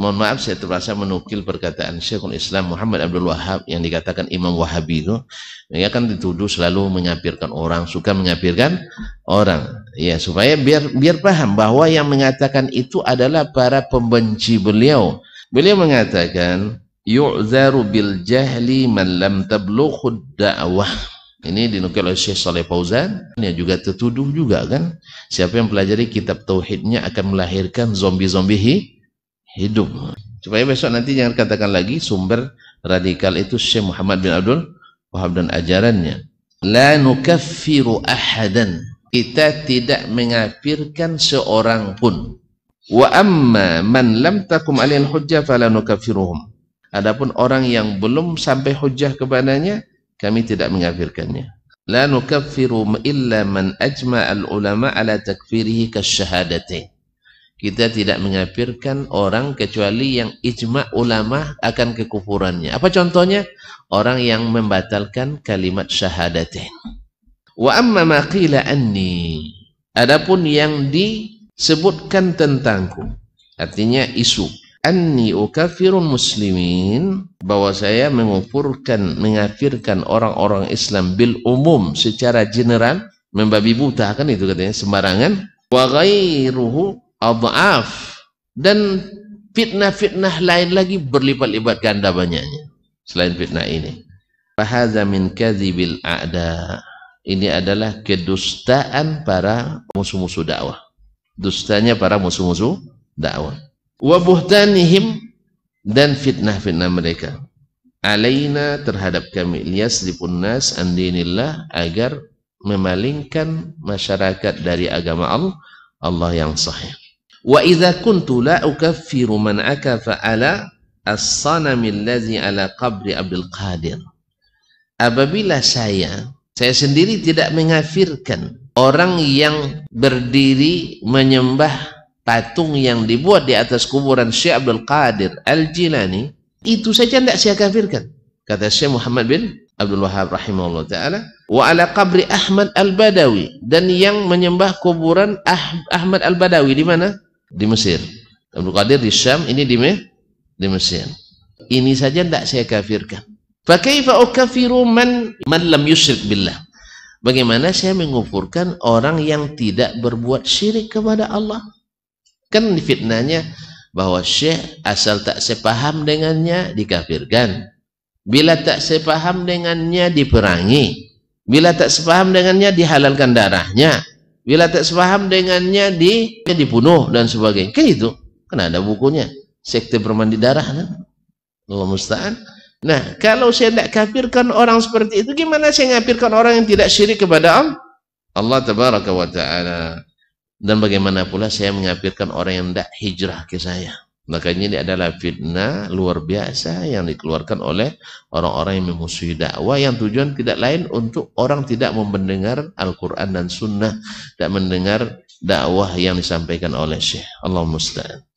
mohon maaf saya terasa menukil perkataan Syekhul Islam Muhammad Abdul Wahab yang dikatakan Imam Wahabi itu ya kan dituduh selalu menyapirkan orang suka menyapirkan orang ya supaya biar biar paham bahwa yang mengatakan itu adalah para pembenci beliau beliau mengatakan yu'zaru bil jahli man lam tablughud da'wah ini dinukil oleh Syekh Saleh Fauzan yang juga tertuduh juga kan siapa yang pelajari kitab tauhidnya akan melahirkan zombie-zombie hidup. Supaya besok nanti jangan katakan lagi sumber radikal itu Syekh Muhammad bin Abdul Wahab dan ajarannya. La nukaffiru ahadan. Kita tidak mengafirkan seorang pun. Wa amma man lam takum alil hujjah fala nukaffiruhum. Adapun orang yang belum sampai hujjah kepadanya, kami tidak mengafirkannya. La nukaffiru illa man ajma'al ulama ala takfirihi kasyahadatain kita tidak mengapirkan orang kecuali yang ijma ulama akan kekufurannya. Apa contohnya? Orang yang membatalkan kalimat syahadatain. Wa amma ma qila anni. Adapun yang disebutkan tentangku. Artinya isu. Anni ukafirun muslimin. Bahwa saya mengufurkan, mengafirkan orang-orang Islam bil umum secara general. Membabi buta kan itu katanya sembarangan. Wa ghairuhu adhaf dan fitnah-fitnah lain lagi berlipat-lipat ganda banyaknya selain fitnah ini fahadha min kadhibil a'da ini adalah kedustaan para musuh-musuh dakwah dustanya para musuh-musuh dakwah wa buhtanihim dan fitnah-fitnah mereka alaina terhadap kami liyaslipun nas an agar memalingkan masyarakat dari agama Allah Allah yang sahih Wa idza kuntu la ukaffiru man akafa ala as-sanami allazi ala qabri Abdul Qadir. Apabila saya saya sendiri tidak mengafirkan orang yang berdiri menyembah patung yang dibuat di atas kuburan Syekh Abdul Qadir Al-Jilani itu saja tidak saya kafirkan kata Syekh Muhammad bin Abdul Wahab rahimahullah ta'ala wa ala qabri Ahmad Al-Badawi dan yang menyembah kuburan ah Ahmad Al-Badawi di mana? di Mesir. Abdul Qadir di Syam, ini di, di Mesir. Ini saja tidak saya kafirkan. Fakaifa ukafiru man, man lam yusyrik billah. Bagaimana saya mengufurkan orang yang tidak berbuat syirik kepada Allah? Kan fitnahnya bahwa syekh asal tak sepaham dengannya dikafirkan. Bila tak sepaham dengannya diperangi. Bila tak sepaham dengannya dihalalkan darahnya. Bila tak sepaham dengannya di ya dibunuh dan sebagainya. Kayak itu. Kan ada bukunya. Sekte bermandi darah. Kan? Allah musta'an. Nah, kalau saya tidak kafirkan orang seperti itu, gimana saya ngafirkan orang yang tidak syirik kepada Allah? Allah ta'ala. Dan bagaimana pula saya mengafirkan orang yang tidak hijrah ke saya. Makanya ini adalah fitnah luar biasa yang dikeluarkan oleh orang-orang yang memusuhi dakwah yang tujuan tidak lain untuk orang tidak mendengar Al-Quran dan Sunnah, tidak mendengar dakwah yang disampaikan oleh Syekh. Allah musta'an.